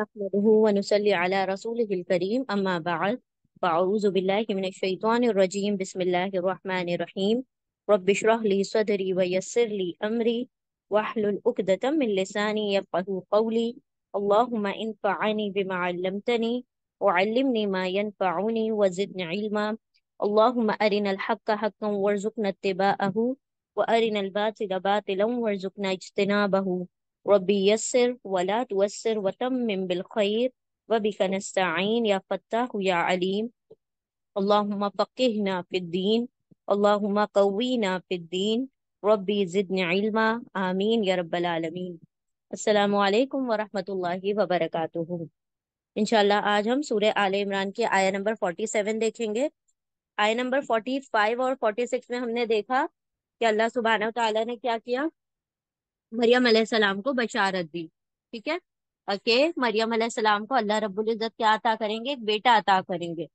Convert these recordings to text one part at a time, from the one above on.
نحمده ونصلي على رسوله الكريم أما بعد فأعوذ بالله من الشيطان الرجيم بسم الله الرحمن الرحيم رب اشرح لي صدري ويسر لي أمري واحلل عقدة من لساني يفقه قولي اللهم انفعني بما علمتني وعلمني ما ينفعني وزدني علما اللهم أرنا الحق حقا وارزقنا اتباعه وأرنا الباطل باطلا وارزقنا اجتنابه रबी yes or वला तवसर वतम बिलखैर वबिक नस्ताइन या Fattah या अलीम अल्लाहुम्मा फ़क़िहना फ़िद्दीन अल्लाहुम्मा कवीना फ़िद्दीन रब्बी ज़िदनी इल्मा आमीन या रब्बल आलमीन अस्सलाम वालेकुम वरहमतुल्लाहि व बरकातुहू इंशाल्लाह आज हम सूर्य आल इमरान की आया नंबर फोर्टी सेवन देखेंगे आया नंबर फोर्टी फाइव और फोर्टी सिक्स में हमने देखा कि अल्लाह सुबहाना तआला ने क्या किया मरियम सलाम को बशारत दी ठीक है ओके मरियम सलाम को अल्लाह रब्बुल इज़्ज़त क्या अता करेंगे एक बेटा अता करेंगे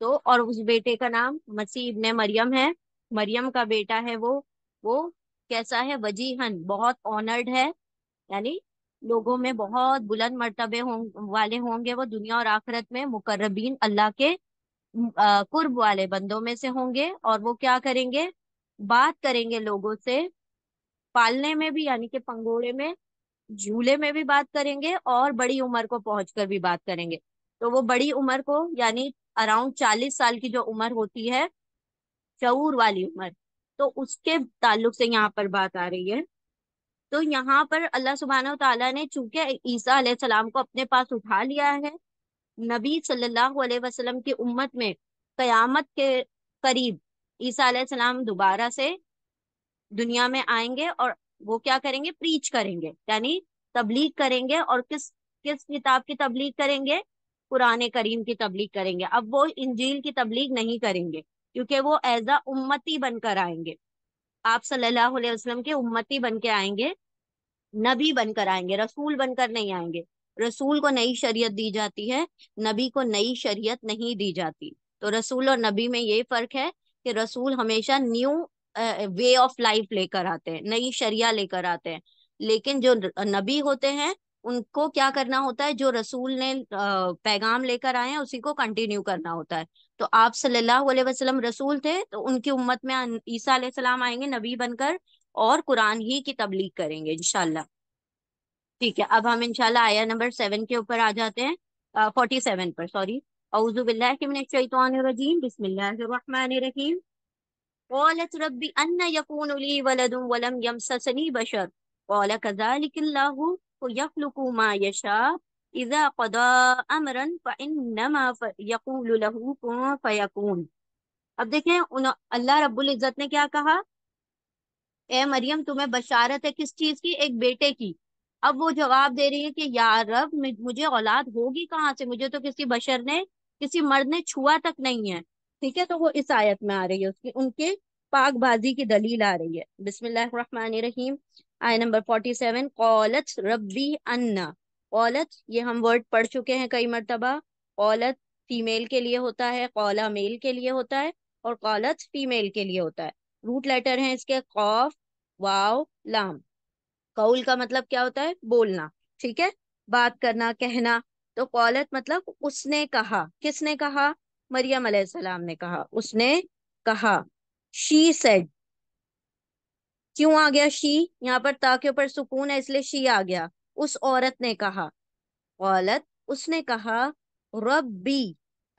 तो और उस बेटे का नाम मसीह इब्न मरियम है मरियम का बेटा है वो वो कैसा है वजीहन बहुत ऑनर्ड है यानी लोगों में बहुत बुलंद मरतबे हों वाले होंगे वो दुनिया और आखिरत में मुकर्रबीन अल्लाह के कुर्ब वाले बंदों में से होंगे और वो क्या करेंगे बात करेंगे लोगों से पालने में भी यानी कि पंगोड़े में झूले में भी बात करेंगे और बड़ी उम्र को पहुंचकर भी बात करेंगे तो वो बड़ी उम्र को यानी अराउंड चालीस साल की जो उम्र होती है शऊर वाली उम्र तो उसके ताल्लुक से यहाँ पर बात आ रही है तो यहाँ पर अल्लाह सुबहाना तला ने चूंकि ईसा सलाम को अपने पास उठा लिया है नबी सल्लल्लाहु अलैहि वसल्लम की उम्मत में कयामत के करीब ईसा सलाम दोबारा से दुनिया में आएंगे और वो क्या करेंगे प्रीच करेंगे यानी तबलीग करेंगे और किस किस किताब की तबलीग करेंगे पुराने करीम की तबलीग करेंगे अब वो इंजील की तबलीग नहीं करेंगे क्योंकि वो एज अ उम्मती बनकर आएंगे आप सल्लल्लाहु अलैहि वसल्लम के उम्मती बन के आएंगे नबी बनकर आएंगे रसूल बनकर नहीं आएंगे रसूल को नई शरीयत दी जाती है नबी को नई शरीयत नहीं दी जाती तो रसूल और नबी में ये फर्क है कि रसूल हमेशा न्यू वे ऑफ लाइफ लेकर आते हैं नई शरिया लेकर आते हैं लेकिन जो नबी होते हैं उनको क्या करना होता है जो रसूल ने पैगाम लेकर आए हैं उसी को कंटिन्यू करना होता है तो आप सल्लल्लाहु अलैहि वसल्लम रसूल थे तो उनकी उम्मत में ईसा सलाम आएंगे नबी बनकर और कुरान ही की तबलीग करेंगे इनशाला ठीक है अब हम इनशाला आया नंबर सेवन के ऊपर आ जाते हैं फोर्टी सेवन पर सॉरी औजुबिल्लाजीम बिस्मिल्लाम قالت ربي أن يكون لي ولد ولم يمسسني بشر قال كذلك الله يخلق ما يشاء إذا قضى أمرا فإنما يقول له كن فيكون अब देखें अल्लाह रब्बुल इज़्ज़त ने क्या कहा ए मरियम तुम्हें बशारत है किस चीज़ की एक बेटे की अब वो जवाब दे रही है कि यार रब मुझे औलाद होगी कहाँ से मुझे तो किसी बशर ने किसी मर्द ने छुआ तक नहीं है ठीक है तो वो इस आयत में आ रही है उसकी उनके पाकबाजी की दलील आ रही है रहीम आय नंबर फोर्टी सेवन कौलत रबी अन्ना कौलत ये हम वर्ड पढ़ चुके हैं कई मरतबा कौलत फीमेल के लिए होता है कौला मेल के लिए होता है और कौलत फीमेल के लिए होता है रूट लेटर हैं इसके कौफ वाव लाम कौल का मतलब क्या होता है बोलना ठीक है बात करना कहना तो कौलत मतलब उसने कहा किसने कहा मरियम अलैहिस्सलाम ने कहा उसने कहा शी सेड क्यों आ गया शी यहाँ पर ता के ऊपर सुकून है इसलिए शी आ गया उस औरत ने कहा औरत उसने कहा रब्बी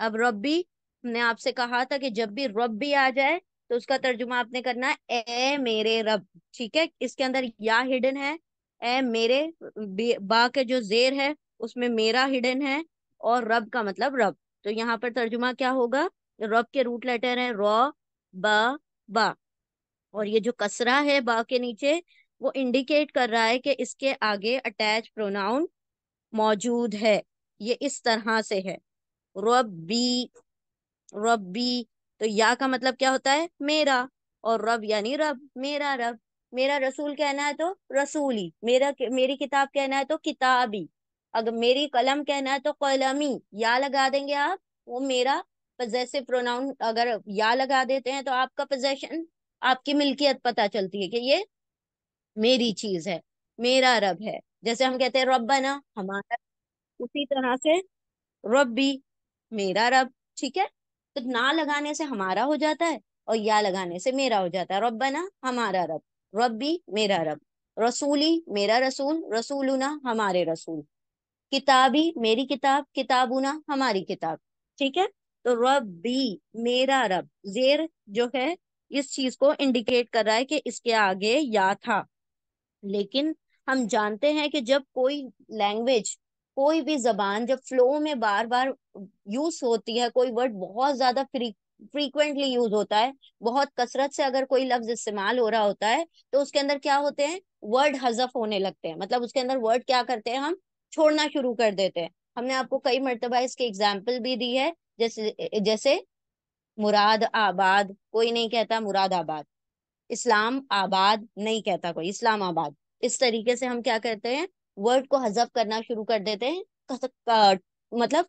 अब रब्बी हमने आपसे कहा था कि जब भी रब्बी आ जाए तो उसका तर्जुमा आपने करना है ए मेरे रब ठीक है इसके अंदर या हिडन है ए मेरे बा के जो जेर है उसमें मेरा हिडन है और रब का मतलब रब तो यहाँ पर तर्जुमा क्या होगा रब के रूट लेटर है रॉ बा बा और ये जो कसरा है बा के नीचे वो इंडिकेट कर रहा है कि इसके आगे अटैच प्रोनाउन मौजूद है ये इस तरह से है रबी रबी तो या का मतलब क्या होता है मेरा और रब यानी रब मेरा रब मेरा रसूल कहना है तो रसूली मेरा मेरी किताब कहना है तो किताबी अगर मेरी कलम कहना है तो कलमी या लगा देंगे आप वो मेरा पजेसिव प्रोनाउन अगर या लगा देते हैं तो आपका पोजेशन आपकी मिल्कियत पता चलती है कि ये मेरी चीज है मेरा रब है जैसे हम कहते हैं रबना हमारा उसी तरह से रबी मेरा रब ठीक है तो ना लगाने से हमारा हो जाता है और या लगाने से मेरा हो जाता है रबना हमारा रब रबी मेरा रब रसूली मेरा रसूल रसूलुना हमारे रसूल किताबी मेरी किताब किताबुना हमारी किताब ठीक है तो रब बी मेरा रब जेर जो है इस चीज को इंडिकेट कर रहा है कि इसके आगे या था लेकिन हम जानते हैं कि जब कोई लैंग्वेज कोई भी जबान जब फ्लो में बार बार यूज होती है कोई वर्ड बहुत ज्यादा फ्रीक्वेंटली यूज होता है बहुत कसरत से अगर कोई लफ्ज इस्तेमाल हो रहा होता है तो उसके अंदर क्या होते हैं वर्ड हजफ होने लगते हैं मतलब उसके अंदर वर्ड क्या करते हैं हम छोड़ना शुरू कर देते हैं हमने आपको कई मरतबा इसके एग्जाम्पल भी दी है जैसे जैसे मुराद आबाद कोई नहीं कहता मुराद आबाद इस्लाम आबाद नहीं कहता कोई इस्लाम आबाद इस तरीके से हम क्या करते हैं वर्ड को हजफ करना शुरू कर देते हैं मतलब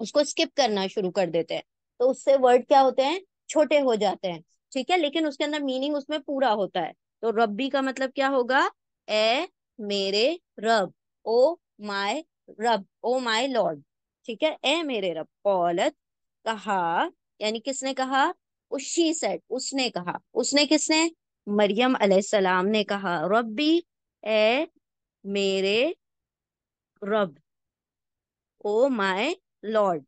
उसको स्किप करना शुरू कर देते हैं तो उससे वर्ड क्या होते हैं छोटे हो जाते हैं ठीक है लेकिन उसके अंदर मीनिंग उसमें पूरा होता है तो रब्बी का मतलब क्या होगा ए मेरे रब ओ माय रब ओ माय लॉर्ड ठीक है ए मेरे रब कौलत कहा यानी किसने कहा उशी सेट उसने कहा उसने किसने मरियम अलैहिस्सलाम ने कहा रब्बी ए मेरे रब ओ माय लॉर्ड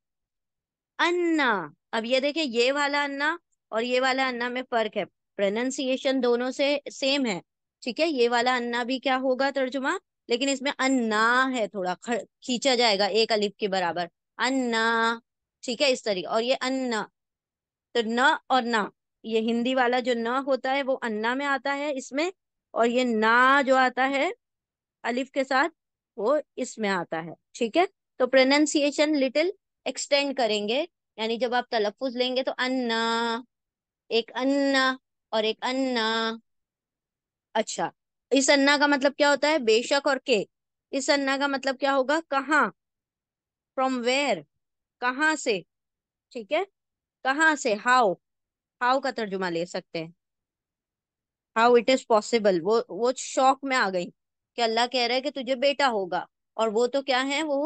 अन्ना अब ये देखे ये वाला अन्ना और ये वाला अन्ना में फर्क है प्रोनाउंसिएशन दोनों से सेम है ठीक है ये वाला अन्ना भी क्या होगा तर्जुमा लेकिन इसमें अन्ना है थोड़ा खींचा जाएगा एक अलिफ के बराबर अन्ना ठीक है इस तरीके और ये अन्ना तो न और ना ये हिंदी वाला जो न होता है वो अन्ना में आता है इसमें और ये ना जो आता है अलिफ के साथ वो इसमें आता है ठीक है तो प्रोनाउंसिएशन लिटिल एक्सटेंड करेंगे यानी जब आप तलफुज लेंगे तो अन्ना एक अन्ना और एक अन्ना अच्छा इस अन्ना का मतलब क्या होता है बेशक और के इस अन्ना का मतलब क्या होगा कहाँ फ्रॉम वेयर कहाँ से ठीक है कहाँ से हाउ हाउ का तर्जुमा ले सकते हैं हाउ इट इज पॉसिबल वो वो शौक में आ गई कि अल्लाह कह रहा है कि तुझे बेटा होगा और वो तो क्या है वो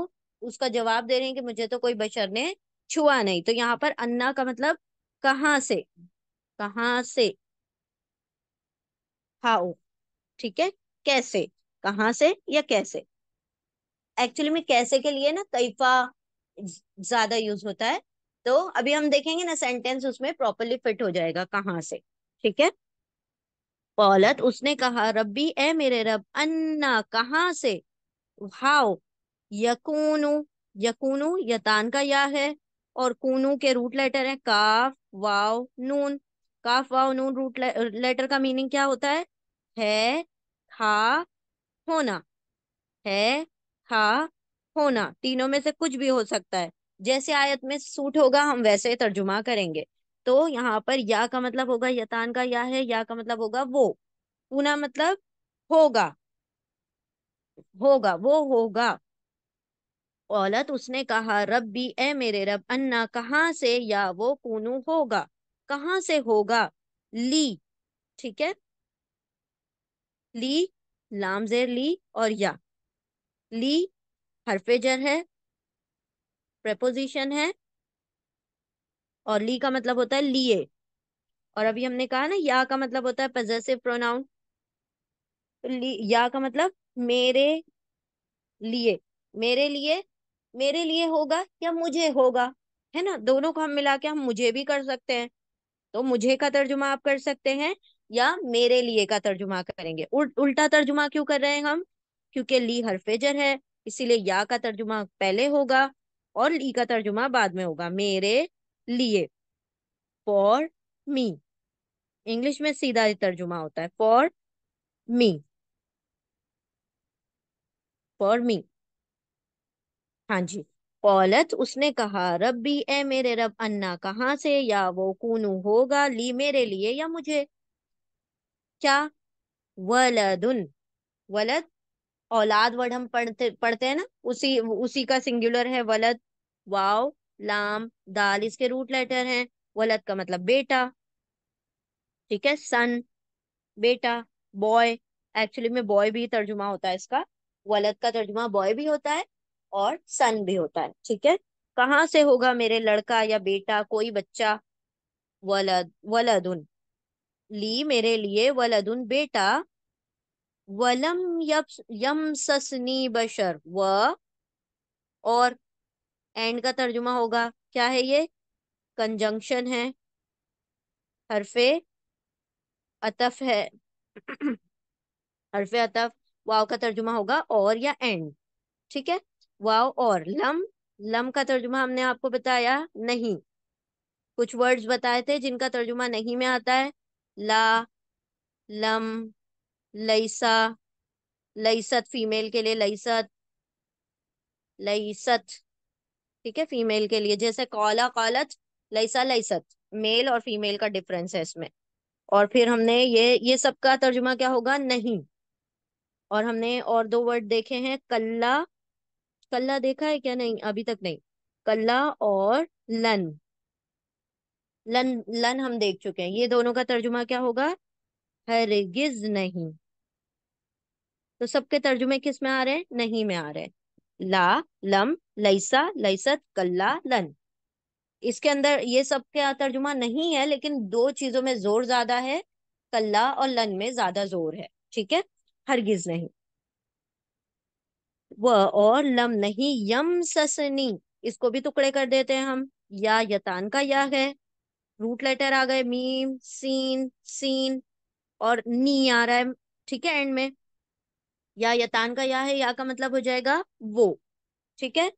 उसका जवाब दे रहे हैं कि मुझे तो कोई बशर ने छुआ नहीं तो यहाँ पर अन्ना का मतलब कहाँ से कहाँ से हाउ ठीक है कैसे कहाँ से या कैसे एक्चुअली में कैसे के लिए ना कैफा ज्यादा यूज होता है तो अभी हम देखेंगे ना सेंटेंस उसमें प्रॉपरली फिट हो जाएगा कहाँ से ठीक है पौलत उसने कहा रब्बी ए मेरे रब अन्ना कहाँ से हाउ यकूनु यकूनु यतान का या है और कूनू के रूट लेटर है काफ वाव नून काफ वाव नून रूट ले, लेटर का मीनिंग क्या होता है है हा होना है हा होना तीनों में से कुछ भी हो सकता है जैसे आयत में सूट होगा हम वैसे तर्जुमा करेंगे तो यहाँ पर या का मतलब होगा यतान का या है या का मतलब होगा वो पूना मतलब होगा होगा वो होगा औलत उसने कहा भी ए मेरे रब अन्ना कहाँ से या वो कूनू होगा कहाँ से होगा ली ठीक है ली जेर ली और या ली जर है प्रपोजिशन है और ली का मतलब होता है लिए और अभी हमने कहा ना या का मतलब होता है पजेसिव प्रोनाउन तो ली या का मतलब मेरे लिए मेरे लिए मेरे लिए होगा या मुझे होगा है ना दोनों को हम मिला के हम मुझे भी कर सकते हैं तो मुझे का तर्जुमा आप कर सकते हैं या मेरे लिए का तर्जुमा करेंगे उल, उल्टा तर्जुमा क्यों कर रहे हैं हम क्योंकि ली हरफेजर है इसीलिए या का तर्जुमा पहले होगा और ली का तर्जुमा बाद में होगा मेरे लिए फॉर मी इंग्लिश में सीधा तर्जुमा होता है फॉर मी फॉर मी हाँ जी औलत उसने कहा रब भी ए मेरे रब अन्ना कहाँ से या वो कूनू होगा ली मेरे लिए या मुझे क्या वलदुन वलद औलाद वर्ड हम पढ़ते पढ़ते हैं ना उसी उसी का सिंगुलर है वलद वाव लाम दाल इसके रूट लेटर हैं वलद का मतलब बेटा ठीक है सन बेटा बॉय एक्चुअली में बॉय भी तर्जुमा होता है इसका वलद का तर्जुमा बॉय भी होता है और सन भी होता है ठीक है कहाँ से होगा मेरे लड़का या बेटा कोई बच्चा वलद वलदुन ली मेरे लिए वलदुन बेटा वलम यम ससनी बशर व और एंड का तर्जुमा होगा क्या है ये कंजंक्शन है हरफे अतफ है हरफे अतफ वाव का तर्जुमा होगा और या एंड ठीक है वाव और लम लम का तर्जुमा हमने आपको बताया नहीं कुछ वर्ड्स बताए थे जिनका तर्जुमा नहीं में आता है ला लम लईसा लईसत फीमेल के लिए लईसत लईसत ठीक है फीमेल के लिए जैसे कौला कौलत लईसा लईसत मेल और फीमेल का डिफरेंस है इसमें और फिर हमने ये ये सबका तर्जुमा क्या होगा नहीं और हमने और दो वर्ड देखे हैं कल्ला कल्ला देखा है क्या नहीं अभी तक नहीं कल्ला और लन लन लन हम देख चुके हैं ये दोनों का तर्जुमा क्या होगा हरगिज नहीं तो सबके तर्जुमे किस में आ रहे हैं नहीं में आ रहे हैं ला लम लैसा लैसत कल्ला लन इसके अंदर ये सब का तर्जुमा नहीं है लेकिन दो चीजों में जोर ज्यादा है कल्ला और लन में ज्यादा जोर है ठीक है हरगिज नहीं व और लम नहीं यम ससनी इसको भी टुकड़े कर देते हैं हम या यतान का या है रूट लेटर आ गए मीम सीन सीन और नी आ रहा है ठीक है एंड में या यतान का या है या का मतलब हो जाएगा वो ठीक है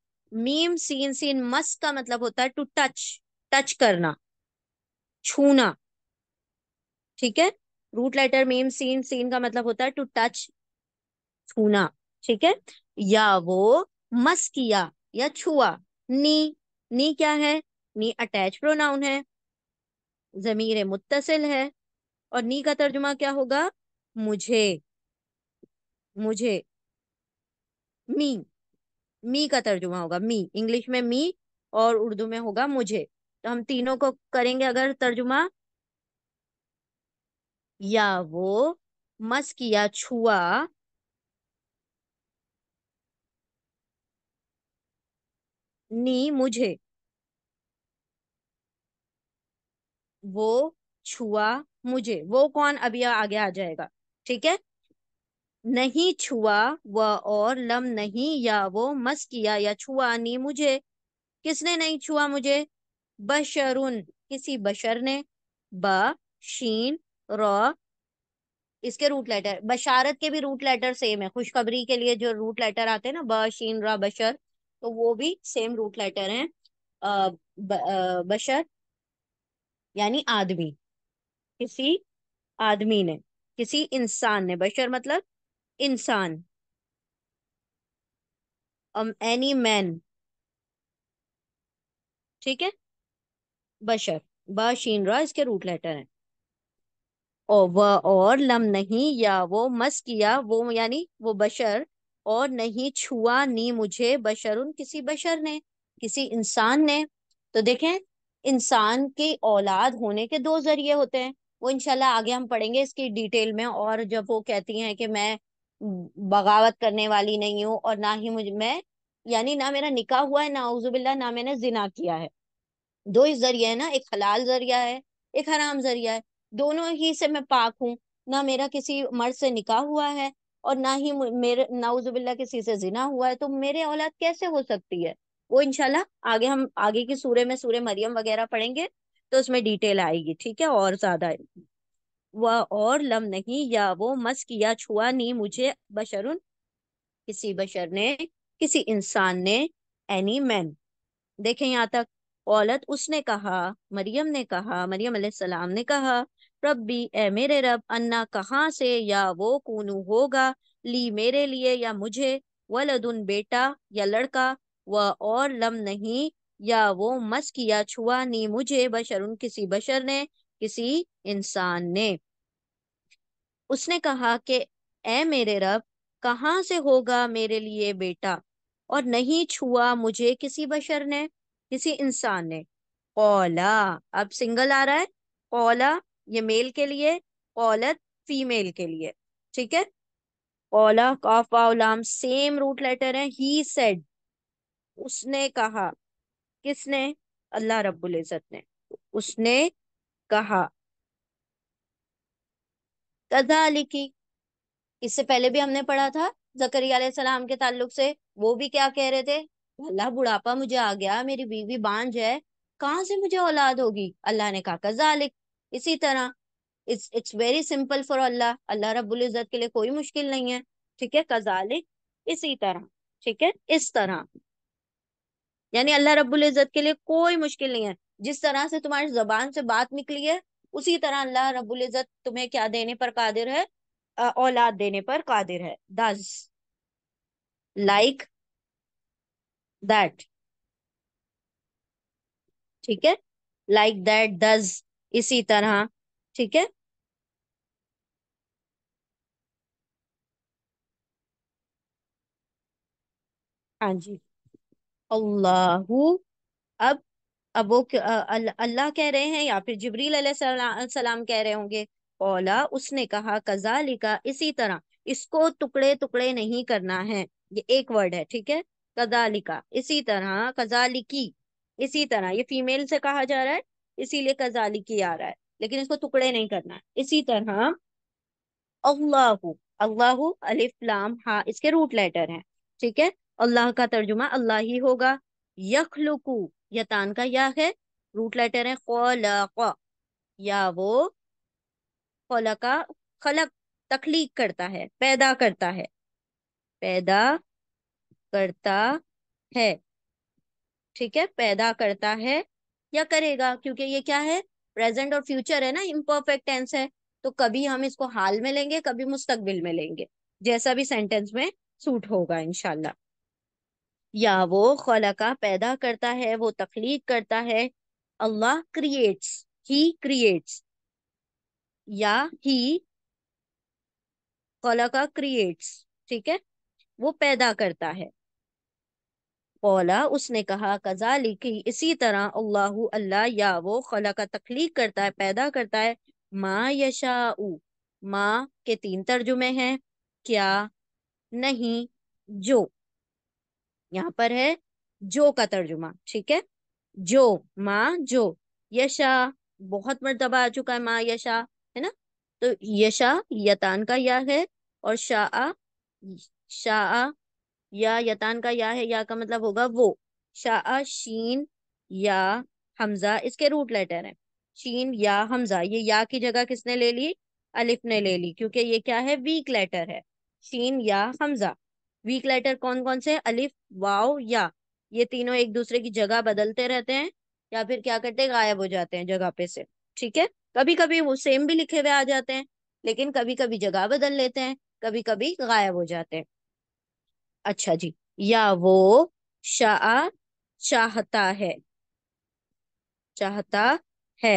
मीम सीन सीन मस का मतलब होता है टू टच टच करना छूना ठीक है रूट लेटर मीम सीन सीन का मतलब होता है टू टच छूना ठीक है या वो मस किया या छुआ नी नी क्या है नी अटैच प्रोनाउन है जमीर मुतसिल है और नी का तर्जुमा क्या होगा मुझे मुझे मी मी का तर्जुमा होगा मी इंग्लिश में मी और उर्दू में होगा मुझे तो हम तीनों को करेंगे अगर तर्जुमा या वो मस किया छुआ नी मुझे वो छुआ मुझे वो कौन अभी आगे आ जाएगा ठीक है नहीं छुआ व और लम नहीं या वो मस किया या छुआ नहीं मुझे किसने नहीं छुआ मुझे बशरुन किसी बशर ने ब शीन र इसके रूट लेटर बशारत के भी रूट लेटर सेम है खुशखबरी के लिए जो रूट लेटर आते हैं ना ब शीन र बशर तो वो भी सेम रूट लेटर हैं बशर यानी आदमी किसी आदमी ने किसी इंसान ने बशर मतलब इंसान एनी मैन ठीक है बशर बशीन रॉ इसके रूट लेटर है और वह और लम नहीं या वो मस किया वो यानी वो बशर और नहीं छुआ नी मुझे बशरुन किसी बशर ने किसी इंसान ने तो देखें इंसान की औलाद होने के दो जरिए होते हैं वो इनशाला आगे हम पढ़ेंगे इसकी डिटेल में और जब वो कहती हैं कि मैं बगावत करने वाली नहीं हूँ और ना ही मुझ मैं यानी ना मेरा निकाह हुआ है ना उजुबिल्ला ना मैंने जिना किया है दो ही जरिए है ना एक हलाल जरिया है एक हराम जरिया है दोनों ही से मैं पाक हूँ ना मेरा किसी मर्द से निकाह हुआ है और ना ही मेरे नाउजुबिल्ला किसी से जिना हुआ है तो मेरे औलाद कैसे हो सकती है वो इनशाला आगे हम आगे के सूर्य में सूर्य मरियम वगैरह पढ़ेंगे तो उसमें डिटेल आएगी ठीक है और ज्यादा वह और लम नहीं या वो मस किया छुआ नहीं मुझे बशरुन किसी बशर ने किसी इंसान ने एनी मैन देखे यहाँ तक औलत उसने कहा मरियम ने कहा मरियम सलाम ने कहा रबी ए मेरे रब अन्ना कहाँ से या वो कूनू होगा ली मेरे लिए या मुझे वलदुन बेटा या लड़का वह और लम नहीं या वो मस किया छुआ नहीं मुझे बशर उन किसी बशर ने किसी इंसान ने उसने कहा कि ए मेरे रब कहाँ से होगा मेरे लिए बेटा और नहीं छुआ मुझे किसी बशर ने किसी इंसान ने कौला अब सिंगल आ रहा है कौला ये मेल के लिए कौलत फीमेल के लिए ठीक है कौला काफ सेम रूट लेटर है ही सेड उसने कहा किसने अल्लाह रब्बुल इज़्ज़त ने उसने कहा कदा लिखी इससे पहले भी हमने पढ़ा था जकरिया सलाम के ताल्लुक से वो भी क्या कह रहे थे अल्लाह बुढ़ापा मुझे आ गया मेरी बीवी बांझ है कहाँ से मुझे औलाद होगी अल्लाह ने कहा लिख इसी तरह it's it's very simple for Allah Allah रब्बुल इज़्ज़त के लिए कोई मुश्किल नहीं है ठीक है कजालिक इसी तरह ठीक है इस तरह यानी अल्लाह रब्बुल इज़्ज़त के लिए कोई मुश्किल नहीं है जिस तरह से तुम्हारी जबान से बात निकली है उसी तरह अल्लाह रब्बुल इज़्ज़त तुम्हें क्या देने पर कादिर है औलाद देने पर कादिर है दस लाइक दैट ठीक है लाइक दैट दस इसी तरह ठीक है हाँ जी अल्लाहू अब अब वो अल्लाह कह रहे हैं या फिर जबरील सलाम कह रहे होंगे ओला उसने कहा कजालिका इसी तरह इसको टुकड़े टुकड़े नहीं करना है ये एक वर्ड है ठीक है कजालिका इसी तरह कजालिकी इसी तरह ये फीमेल से कहा जा रहा है इसीलिए कजालिकी आ रहा है लेकिन इसको टुकड़े नहीं करना है इसी तरह अल्लाह अल्लाह अलिफ लाम हा इसके रूट लेटर हैं ठीक है अल्लाह का तर्जुमा अल्लाह ही होगा यखलुकु यतान का या है रूट लेटर है खलक या वो का खलक तखलीक करता है पैदा करता है पैदा करता है ठीक है पैदा करता है या करेगा क्योंकि ये क्या है प्रेजेंट और फ्यूचर है ना इम्परफेक्ट टेंस है तो कभी हम इसको हाल में लेंगे कभी मुस्तकबिल में लेंगे जैसा भी सेंटेंस में सूट होगा इनशाला या वो खलका पैदा करता है वो तख्लीक करता है अल्लाह क्रिएट्स ही क्रिएट्स या ही खलका क्रिएट्स ठीक है वो पैदा करता है कौला उसने कहा कजा लिखी इसी तरह अल्लाह अल्लाह या वो खला का तख्लीक करता है पैदा करता है माँ यशा माँ के तीन तर्जुमे हैं क्या नहीं जो यहाँ पर है जो का तर्जुमा ठीक है जो माँ जो यशा बहुत मरतबा आ चुका है माँ यशा है ना तो यशा यतान का या है और शाह शाह या यतान का या है या का मतलब होगा वो शाह शीन या हमजा इसके रूट लेटर है शीन या हमजा ये या की जगह किसने ले ली अलिफ ने ले ली क्योंकि ये क्या है वीक लेटर है शीन या हमजा वीक लेटर कौन कौन से अलिफ वाव या ये तीनों एक दूसरे की जगह बदलते रहते हैं या फिर क्या करते हैं गायब हो जाते हैं जगह पे से ठीक है कभी कभी वो सेम भी लिखे हुए आ जाते हैं लेकिन कभी कभी जगह बदल लेते हैं कभी कभी गायब हो जाते हैं अच्छा जी या वो शाह चाहता है चाहता है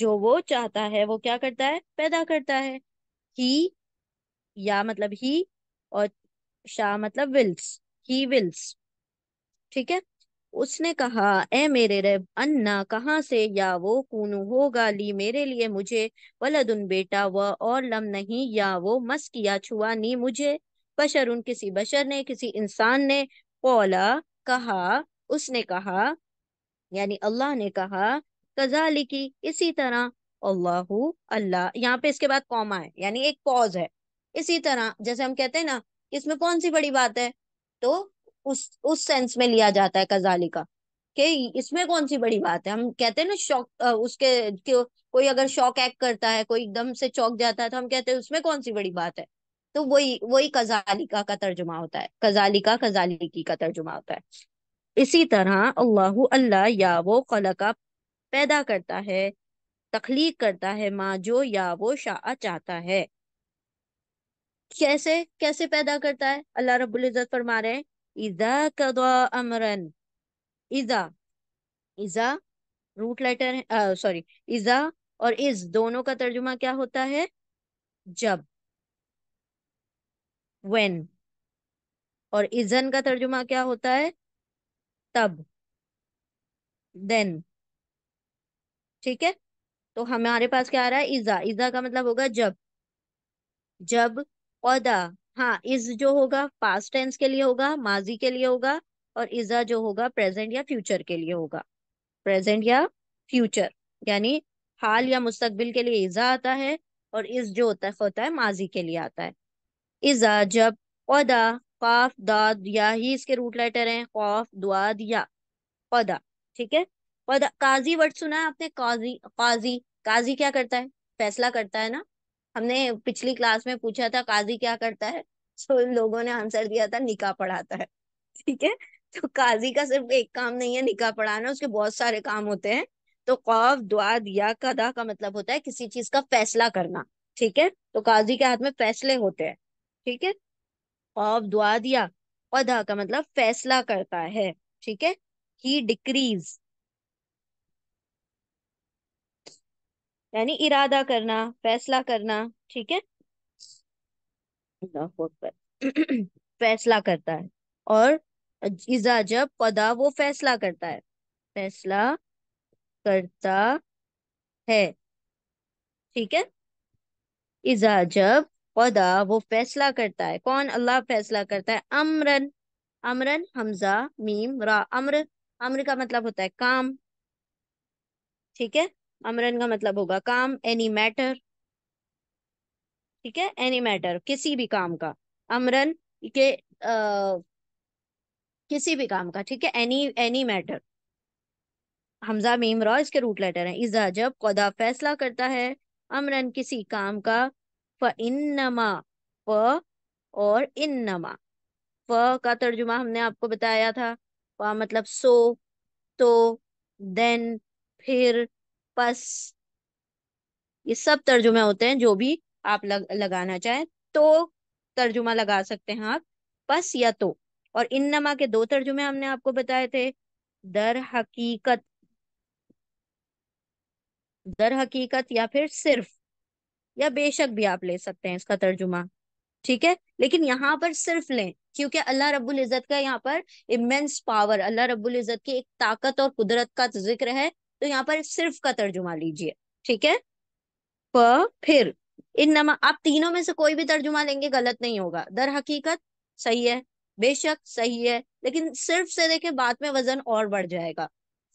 जो वो चाहता है वो क्या करता है पैदा करता है ही या मतलब ही और शाह मतलब विल्स ही विल्स ठीक है उसने कहा ए मेरे रब अन्ना कहाँ से या वो कूनू होगा ली मेरे लिए मुझे वलदुन बेटा व और लम नहीं या वो मस किया छुआ नी मुझे बशर उन किसी बशर ने किसी इंसान ने पौला कहा उसने कहा यानी अल्लाह ने कहा कजाली की इसी तरह अल्लाह अल्लाह यहाँ पे इसके बाद कौमा है यानी एक पॉज है इसी तरह जैसे हम कहते हैं ना इसमें कौन सी बड़ी बात है तो उस उस सेंस में लिया जाता है कजाली का कि इसमें कौन सी बड़ी बात है हम कहते हैं ना शौक उसके कोई अगर शौक एक्ट करता है कोई एकदम से चौक जाता है तो हम कहते हैं उसमें कौन सी बड़ी बात है तो वही वही कजालिका का तर्जुमा होता है कजालिका कजालिकी का तर्जुमा होता है इसी तरह अल्लाह अल्लाह या वो खलका पैदा करता है तख्लीक करता है माँ जो या वो शाह चाहता है कैसे कैसे पैदा करता है अल्लाह रब्बुल इज़्ज़त फरमा रहे हैं इजा कदा अमरन इजा इजा रूट लेटर सॉरी इजा और इज दोनों का तर्जुमा क्या होता है जब वेन और इजन का तर्जुमा क्या होता है तब देन ठीक है तो हमारे पास क्या आ रहा है इजा इजा का मतलब होगा जब जब ओदा हाँ इज जो होगा पास्ट टेंस के लिए होगा माजी के लिए होगा और इजा जो होगा प्रेजेंट या फ्यूचर के लिए होगा प्रेजेंट या फ्यूचर यानी हाल या मुस्तकबिल के लिए इजा आता है और इस जो होता है होता है माजी के लिए आता है इजा जब पौधा खौफ दाद या ही इसके रूट लेटर हैं खौफ दुआद या ओदा ठीक है ओदा काजी वर्ड सुना है आपने काजी काजी काजी क्या करता है फैसला करता है ना हमने पिछली क्लास में पूछा था काजी क्या करता है तो इन लोगों ने आंसर दिया था निकाह पढ़ाता है ठीक है तो काजी का सिर्फ एक काम नहीं है निकाह पढ़ाना उसके बहुत सारे काम होते हैं तो कौफ द्वाद या कदा का मतलब होता है किसी चीज का फैसला करना ठीक है तो काजी के हाथ में फैसले होते हैं ठीक है कौफ दुआ दिया कदा का मतलब फैसला करता है ठीक है ही डिक्रीज यानी इरादा करना फैसला करना ठीक है फैसला करता है और इजा जब पदा वो फैसला करता है फैसला करता है ठीक है इजा जब पदा वो फैसला करता है कौन अल्लाह फैसला करता है अमरन अमरन हमजा मीम रा अम्र अम्र का मतलब होता है काम ठीक है अमरन का मतलब होगा काम एनी मैटर ठीक है एनी मैटर किसी भी काम का अमरन के आ, किसी भी काम का ठीक है एनी एनी मैटर हमजा मीम रॉ इसके रूट लेटर है इजा जब कौदा फैसला करता है अमरन किसी काम का फ इनमा फ और इनमा फ का तर्जुमा हमने आपको बताया था फ मतलब सो तो देन फिर पस ये सब तर्जुमे होते हैं जो भी आप लग, लगाना चाहें तो तर्जुमा लगा सकते हैं आप पस या तो और इन नमा के दो तर्जुमे हमने आपको बताए थे दर हकीकत दर हकीकत या फिर सिर्फ या बेशक भी आप ले सकते हैं इसका तर्जुमा ठीक है लेकिन यहाँ पर सिर्फ लें क्योंकि अल्लाह रब्बुल इज़्ज़त का यहाँ पर इमेंस पावर अल्लाह रब्बुल इज़्ज़त की एक ताकत और कुदरत का जिक्र है तो यहाँ पर सिर्फ का तर्जुमा लीजिए ठीक है प फिर इन नमा आप तीनों में से कोई भी तर्जुमा लेंगे गलत नहीं होगा दर हकीकत सही है बेशक सही है लेकिन सिर्फ से देखे बाद में वजन और बढ़ जाएगा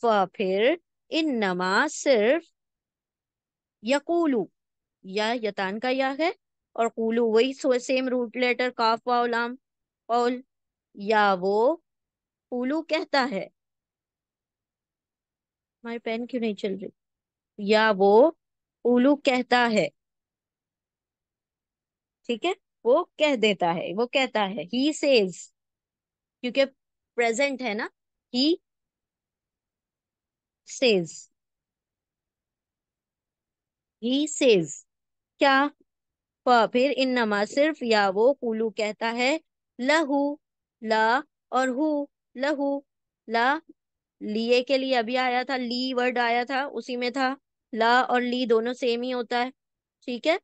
फ फिर इन नमा सिर्फ यकूलू या यतान का या है और कूलू वही सेम रूट लेटर काफ वाउलाम पौल या वो कूलू कहता है हमारी पेन क्यों नहीं चल रही या वो उलू कहता है ठीक है वो कह देता है वो कहता है ही सेज क्योंकि प्रेजेंट है ना ही सेज ही सेज क्या फिर इन नमा सिर्फ या वो कुलू कहता है लहू ला और हु लहू ला लिए के लिए अभी आया था ली वर्ड आया था उसी में था ला और ली दोनों सेम ही होता है ठीक है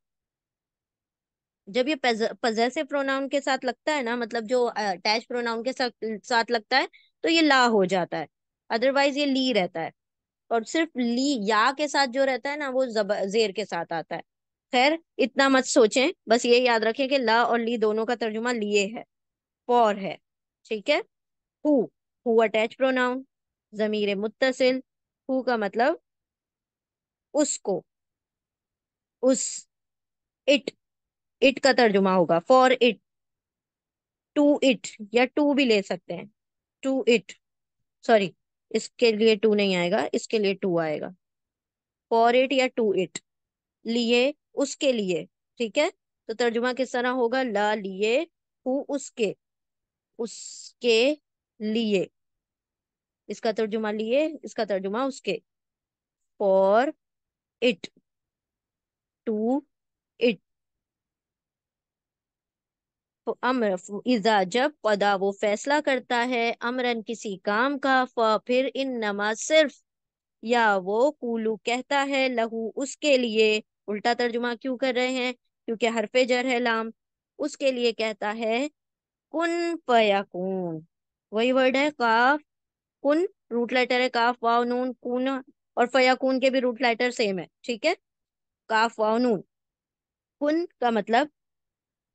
जब ये पजेसिव प्रोनाउन के साथ लगता है ना मतलब जो अटैच प्रोनाउन के साथ साथ लगता है तो ये ला हो जाता है अदरवाइज ये ली रहता है और सिर्फ ली या के साथ जो रहता है ना वो जब जेर के साथ आता है खैर इतना मत सोचें बस ये याद रखें कि ला और ली दोनों का तर्जुमा लिए है फॉर है ठीक है हु हु अटैच प्रोनाउन जमीर मुतसिल हु का मतलब उसको उस इट इट का तर्जुमा होगा फॉर इट टू इट या टू भी ले सकते हैं टू इट सॉरी इसके लिए टू नहीं आएगा इसके लिए टू आएगा फॉर इट या टू इट लिए उसके लिए ठीक है तो तर्जुमा किस तरह होगा ला लिए हु उसके उसके लिए इसका तर्जुमा लिए इसका तर्जुमा उसके फॉर इट टू इट अमर इजा जब पदा वो फैसला करता है अमरन किसी काम का फिर इन नमा सिर्फ या वो कुलू कहता है लहू उसके लिए उल्टा तर्जुमा क्यों कर रहे हैं क्योंकि हरफे जर है लाम उसके लिए कहता है कुन पयाकून वही वर्ड है काफ कुन रूट लेटर है काफ वाव नून कुन और फयाकून के भी रूट लेटर सेम है ठीक है काफ वाव नून कुन का मतलब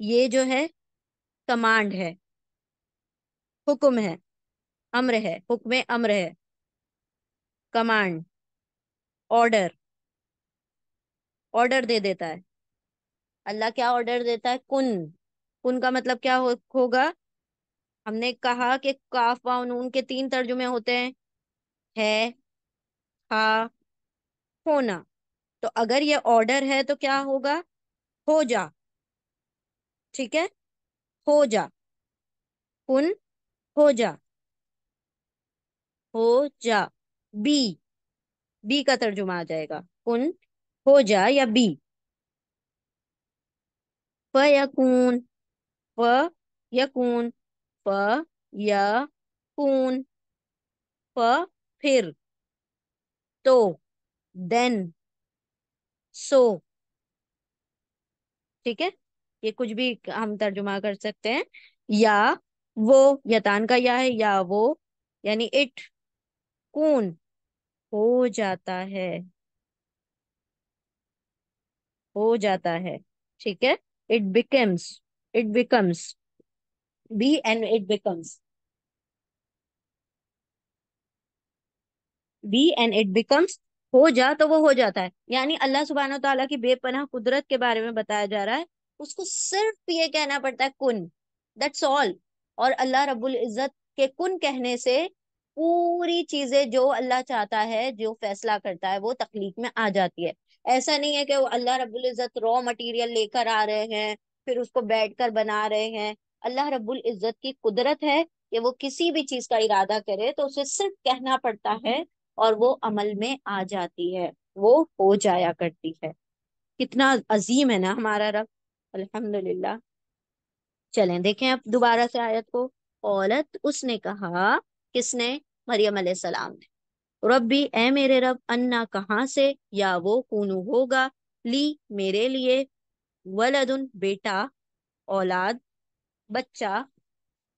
ये जो है कमांड है हुक्म है अम्र है हुक्म अम्र है कमांड ऑर्डर ऑर्डर दे देता है अल्लाह क्या ऑर्डर देता है कुन कुन का मतलब क्या हो, होगा हमने कहा कि काफ वाव नून के तीन तर्जुमे होते हैं है हा होना तो अगर ये ऑर्डर है तो क्या होगा हो जा ठीक है हो जा कुन हो जा हो जा बी बी का तर्जुमा आ जाएगा कुन हो जा या बी फ यकून फ यकून प य पून प फिर तो देन सो ठीक है ये कुछ भी हम तर्जुमा कर सकते हैं या वो यतान का या है या वो यानी इट कून हो जाता है हो जाता है ठीक है it becomes it becomes be and it becomes. Be and it becomes हो जा तो वो हो जाता है यानी अल्लाह सुबहान तला की बेपनाह कुदरत के बारे में बताया जा रहा है उसको सिर्फ ये कहना पड़ता है कुन दैट्स ऑल और अल्लाह रबुल इज़्ज़त के कुन कहने से पूरी चीजें जो अल्लाह चाहता है जो फैसला करता है वो तकलीफ में आ जाती है ऐसा नहीं है कि वो अल्लाह रबुल इज़्ज़त रॉ मटेरियल लेकर आ रहे हैं फिर उसको बैठ कर बना रहे हैं अल्लाह रब्बुल इज़्ज़त की कुदरत है कि वो किसी भी चीज का इरादा करे तो उसे सिर्फ कहना पड़ता है और वो अमल में आ जाती है वो हो जाया करती है कितना अजीम है ना हमारा रब अल्हम्दुलिल्लाह चलें देखें अब दोबारा से आयत को औलत उसने कहा किसने मरियम सलाम ने रबी ए मेरे रब अन्ना कहाँ से या वो कूनू होगा ली मेरे लिए वलदुन बेटा औलाद बच्चा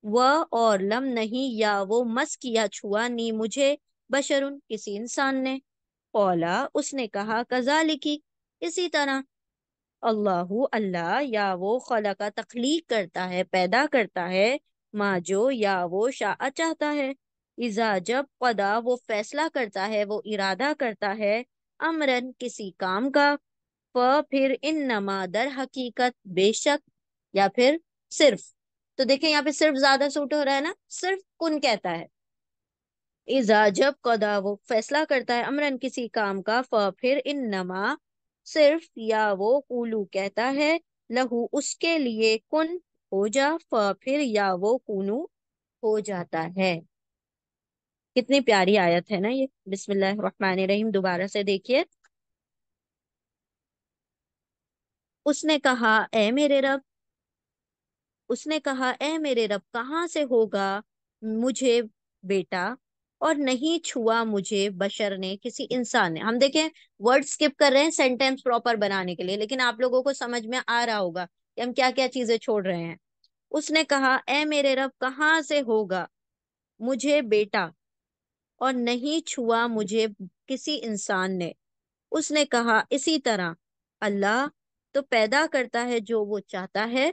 वह और लम नहीं या वो मस किया छुआ नी मुझे बशरुन किसी इंसान ने ओला उसने कहा कजा लिखी इसी तरह अल्लाह अल्लाह या वो खला का तख्लीक करता है पैदा करता है माँ जो या वो शाह चाहता है इजा जब पदा वो फैसला करता है वो इरादा करता है अमरन किसी काम का फिर इन नमा दर हकीकत बेशक या फिर सिर्फ तो देखें यहाँ पे सिर्फ ज्यादा सूट हो रहा है ना सिर्फ कुन कहता है इजा जब कदा वो फैसला करता है अमरन किसी काम का फिर इन नमा सिर्फ या वो कुलू कहता है लहू उसके लिए कुन हो जा फिर या वो कुनू हो जाता है कितनी प्यारी आयत है ना ये बिस्मिल्लाह रहीम दोबारा से देखिए उसने कहा ए मेरे रब उसने कहा ए मेरे रब कहाँ से होगा मुझे बेटा और नहीं छुआ मुझे बशर ने किसी इंसान ने हम देखें वर्ड स्किप कर रहे हैं सेंटेंस प्रॉपर बनाने के लिए लेकिन आप लोगों को समझ में आ रहा होगा कि हम क्या क्या चीजें छोड़ रहे हैं उसने कहा ए मेरे रब कहाँ से होगा मुझे बेटा और नहीं छुआ मुझे किसी इंसान ने उसने कहा इसी तरह अल्लाह तो पैदा करता है जो वो चाहता है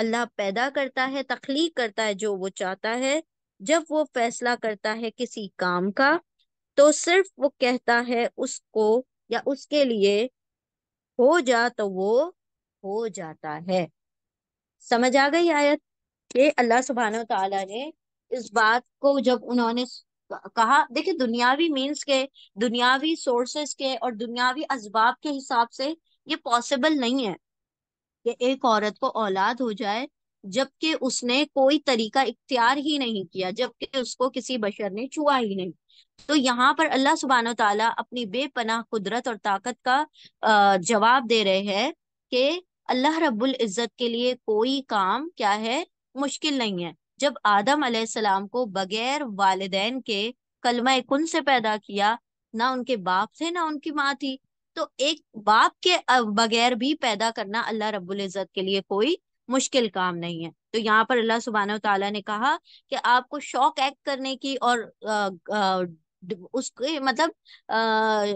अल्लाह पैदा करता है तख्लीक करता है जो वो चाहता है जब वो फैसला करता है किसी काम का तो सिर्फ वो कहता है उसको या उसके लिए हो जा तो वो हो जाता है समझ आ गई आयत ये अल्लाह सुबहान तला ने इस बात को जब उन्होंने कहा देखिए दुनियावी मीन्स के दुनियावी सोर्सेस के और दुनियावी असबाब के हिसाब से ये पॉसिबल नहीं है कि एक औरत को औलाद हो जाए जबकि उसने कोई तरीका इख्तियार ही नहीं किया जबकि उसको किसी बशर ने छुआ ही नहीं तो यहाँ पर अल्लाह सुबहान तला अपनी बेपनाह कुदरत और ताकत का जवाब दे रहे हैं कि अल्लाह रब्बुल इज़्ज़त के लिए कोई काम क्या है मुश्किल नहीं है जब आदम अलैहिस्सलाम को बगैर वालदेन के कलमा कुन से पैदा किया ना उनके बाप थे ना उनकी माँ थी तो एक बाप के बगैर भी पैदा करना अल्लाह रब्बुल इज़्ज़त के लिए कोई मुश्किल काम नहीं है तो यहाँ पर अल्लाह सुबहाना तला ने कहा कि आपको शौक एक्ट करने की और आ, आ, उसके मतलब आ,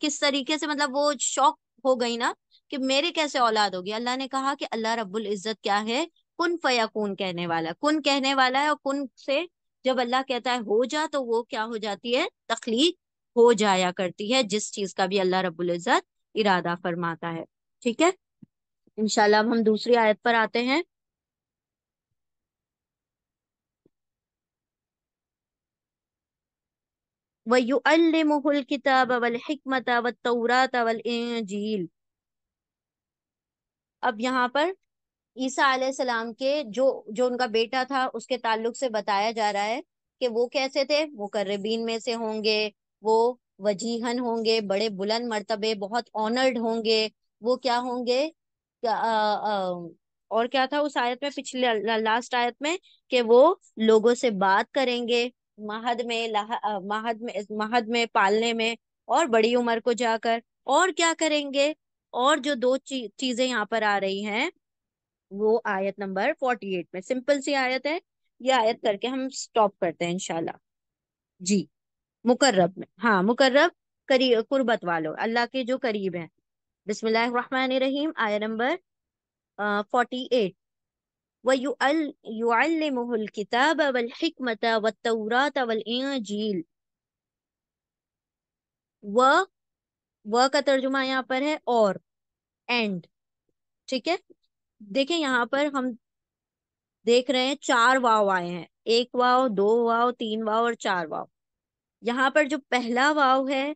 किस तरीके से मतलब वो शौक हो गई ना कि मेरे कैसे औलाद होगी अल्लाह ने कहा कि अल्लाह रब्बुल इज़्ज़त क्या है कुन फयाकून कहने वाला कुन कहने वाला है और कुन से जब अल्लाह कहता है हो जा तो वो क्या हो जाती है तख्लीक हो जाया करती है जिस चीज का भी अल्लाह रब्बुल इज़्ज़त इरादा फरमाता है ठीक है इंशाल्लाह अब हम दूसरी आयत पर आते हैं वयुअल्लिमुहु अलकिताब वल हिकमता वत-तौरात अब यहाँ पर ईसा आलाम के जो जो उनका बेटा था उसके ताल्लुक से बताया जा रहा है कि वो कैसे थे वो कर्रबीन में से होंगे वो वजीहन होंगे बड़े बुलंद मरतबे बहुत ऑनर्ड होंगे वो क्या होंगे आ, आ, और क्या था उस आयत में पिछले लास्ट आयत में कि वो लोगों से बात करेंगे महद में महद में महद में पालने में और बड़ी उम्र को जाकर और क्या करेंगे और जो दो ची चीजें यहाँ पर आ रही हैं वो आयत नंबर फोर्टी एट में सिंपल सी आयत है ये आयत करके हम स्टॉप करते हैं इनशाला जी मुकर्रब में हाँ मुकर्रब करी कुर्बत वालों अल्लाह के जो करीब हैं बिस्मिल्लाहिर्रहमानिर्रहीम आया नंबर फोर्टी एट ويعلمه الكتاب والحكمة والتوراة झील व व का तर्जुमा यहाँ पर है और एंड ठीक है देखें यहाँ पर हम देख रहे हैं चार वाव आए हैं एक वाव दो वाव तीन वाव और चार वाव यहाँ पर जो पहला वाव है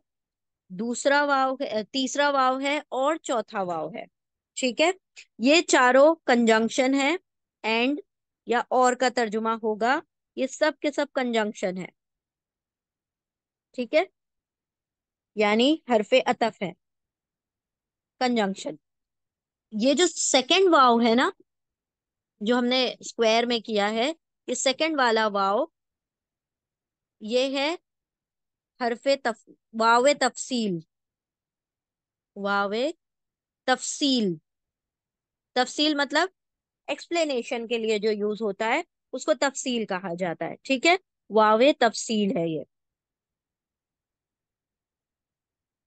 दूसरा वाव है तीसरा वाव है और चौथा वाव है ठीक है ये चारों कंजंक्शन है एंड या और का तर्जुमा होगा ये सब के सब कंजंक्शन है ठीक है यानी हरफे अतफ है कंजंक्शन ये जो सेकंड वाव है ना जो हमने स्क्वायर में किया है ये सेकंड वाला वाव ये है हरफे तफ वावे तफसील वावे तफसील तफसील मतलब एक्सप्लेनेशन के लिए जो यूज होता है उसको तफसील कहा जाता है ठीक है वावे तफसील है ये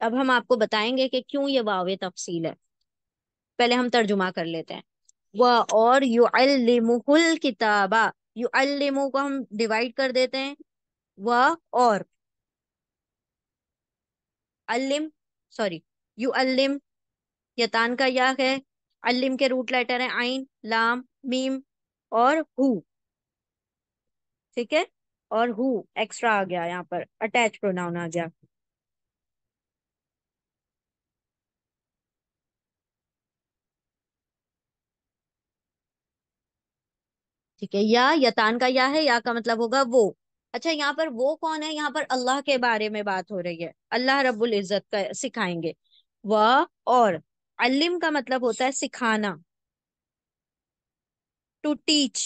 अब हम आपको बताएंगे कि क्यों ये वावे तफसील है पहले हम तर्जुमा कर लेते हैं व और युअल्लिमुहुल किताबा युअल्लिमु को हम डिवाइड कर देते हैं व और अलिम सॉरी यू अल्लिम यतान का या है अल्लिम के रूट लेटर है आइन लाम मीम और हु ठीक है और हु एक्स्ट्रा आ गया यहाँ पर अटैच प्रोनाउन आ गया ठीक है या यतान का या है या का मतलब होगा वो अच्छा यहाँ पर वो कौन है यहाँ पर अल्लाह के बारे में बात हो रही है अल्लाह रब्बुल इज्जत का सिखाएंगे व और अलिम का मतलब होता है सिखाना टू टीच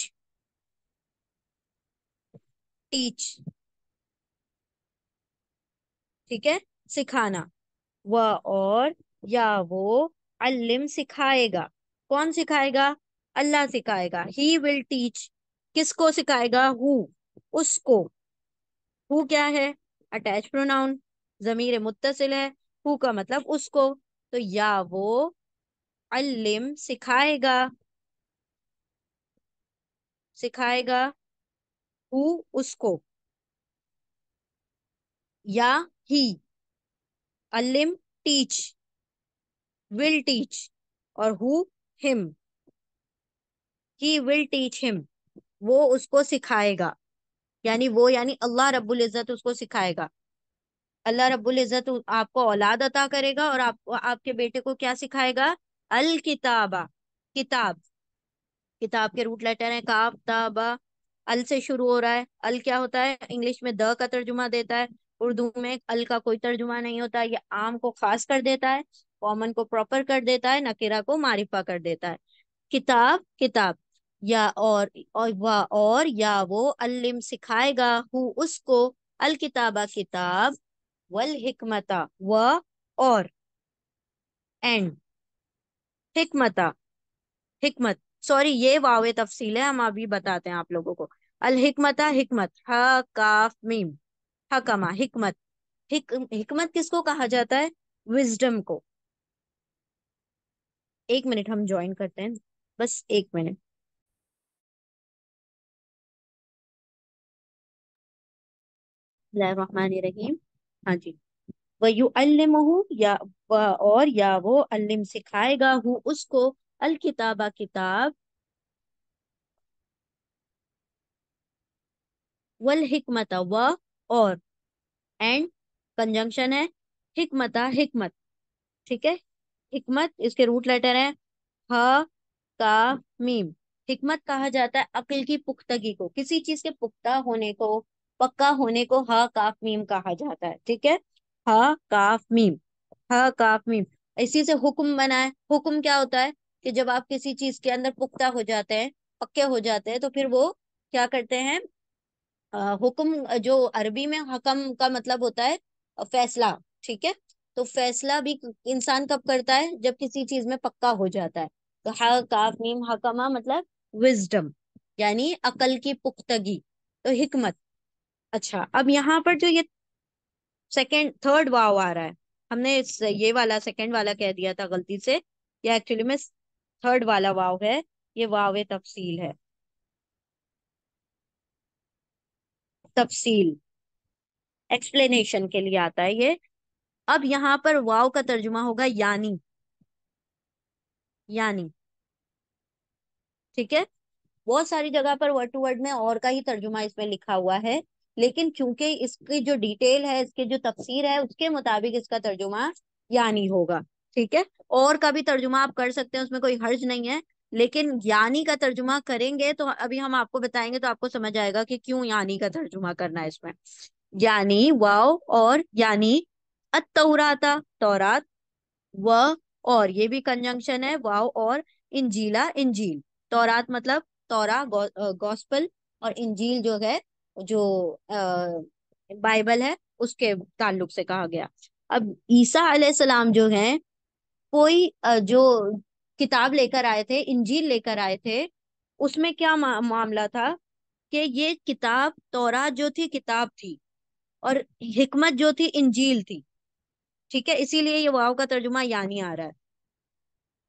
टीच ठीक है सिखाना व और या वो अलिम सिखाएगा कौन सिखाएगा अल्लाह सिखाएगा ही विल टीच किसको सिखाएगा हु उसको हु क्या है अटैच प्रोनाउन जमीर मुतसिल है हु का मतलब उसको तो या वो अलिम सिखाएगा सिखाएगा हु उसको या ही अलिम टीच विल टीच और हु him he will teach him वो उसको सिखाएगा यानी वो यानी अल्लाह रब्बुल इज़्ज़त उसको सिखाएगा अल्लाह रब्बुल इज़्ज़त आपको औलाद अता करेगा और आप आपके बेटे को क्या सिखाएगा अल किताबा किताब किताब के रूट लेटर है काब ताबा अल से शुरू हो रहा है अल क्या होता है इंग्लिश में द का तर्जुमा देता है उर्दू में अल का कोई तर्जुमा नहीं होता ये आम को खास कर देता है कॉमन को प्रॉपर कर देता है नकेरा को मारिफा कर देता है किताब किताब या और वह और या वो अल्लिम सिखाएगा हु उसको अल किताबा किताब वल हिकमता व और एंड हिकमता हिकमत सॉरी ये वावे तफसील है हम अभी बताते हैं आप लोगों को अल हिकमता हिकमत ह काफ मीम हकमा हिकमत हिक, हिकमत किसको कहा जाता है विजडम को एक मिनट हम ज्वाइन करते हैं बस एक मिनट रहीम हाँ जी हूँ या और या वो अल्लिम सिखाएगा हूँ उसको अल किताबा किताब वल हिकमत व और एंड कंजंक्शन है हिकमत हिकमत ठीक है हिकमत इसके रूट लेटर है ह का मीम हिकमत कहा जाता है अकल की पुख्तगी को किसी चीज के पुख्ता होने को पक्का होने को हा काफ मीम कहा जाता है ठीक है हा काफ मीम हा काफ मीम इसी से हुक्म बनाए हुक्म क्या होता है कि जब आप किसी चीज के अंदर पुख्ता हो जाते हैं पक्के हो जाते हैं तो फिर वो क्या करते हैं हुक्म जो अरबी में हकम का मतलब होता है फैसला ठीक है तो फैसला भी इंसान कब करता है जब किसी चीज में पक्का हो जाता है तो हा काफ मीम हकमा मतलब विजडम यानी अकल की पुख्तगी तो हिकमत अच्छा अब यहाँ पर जो ये सेकेंड थर्ड वाव आ रहा है हमने इस ये वाला सेकेंड वाला कह दिया था गलती से ये एक्चुअली में थर्ड वाला वाव है ये वाव तफसील है तफसील एक्सप्लेनेशन के लिए आता है ये अब यहाँ पर वाव का तर्जुमा होगा यानी यानी ठीक है बहुत सारी जगह पर वर्ड टू वर्ड में और का ही तर्जुमा इसमें लिखा हुआ है लेकिन चूंकि इसकी जो डिटेल है इसके जो तफसीर है उसके मुताबिक इसका तर्जुमा यानी होगा ठीक है और का भी तर्जुमा आप कर सकते हैं उसमें कोई हर्ज नहीं है लेकिन यानी का तर्जुमा करेंगे तो अभी हम आपको बताएंगे तो आपको समझ आएगा कि क्यों यानी का तर्जुमा करना है इसमें यानी वाओ और यानी अतौराता तौरात व और ये भी कंजंक्शन है वाओ और इंजीला इंजील तौरात मतलब तौरा गौ, गौस्पल और इंजील जो है जो बाइबल है उसके ताल्लुक से कहा गया अब ईसा सलाम जो है कोई जो किताब लेकर आए थे इंजील लेकर आए थे उसमें क्या मा, मामला था कि ये किताब तोरा जो थी किताब थी और हिकमत जो थी इंजील थी ठीक है इसीलिए ये वाव का तर्जुमा यानी आ रहा है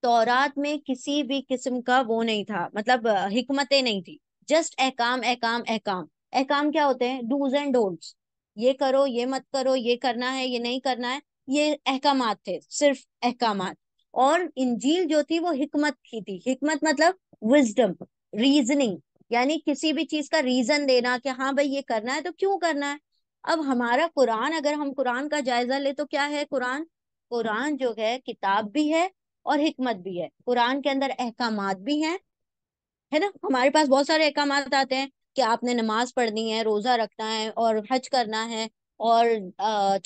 तौरात में किसी भी किस्म का वो नहीं था मतलब हिकमतें नहीं थी जस्ट एहकाम एहकाम एहकाम अहकाम क्या होते हैं डूज एंड डोंट्स ये करो ये मत करो ये करना है ये नहीं करना है ये अहकाम थे सिर्फ अहकाम और इंजील जो थी वो हिकमत की थी हिकमत मतलब विजडम रीजनिंग यानी किसी भी चीज का रीजन देना कि हाँ भाई ये करना है तो क्यों करना है अब हमारा कुरान अगर हम कुरान का जायजा ले तो क्या है कुरान कुरान जो है किताब भी है और हिकमत भी है कुरान के अंदर अहकाम भी हैं है ना हमारे पास बहुत सारे अहकाम आते हैं कि आपने नमाज पढ़नी है रोजा रखना है और हज करना है और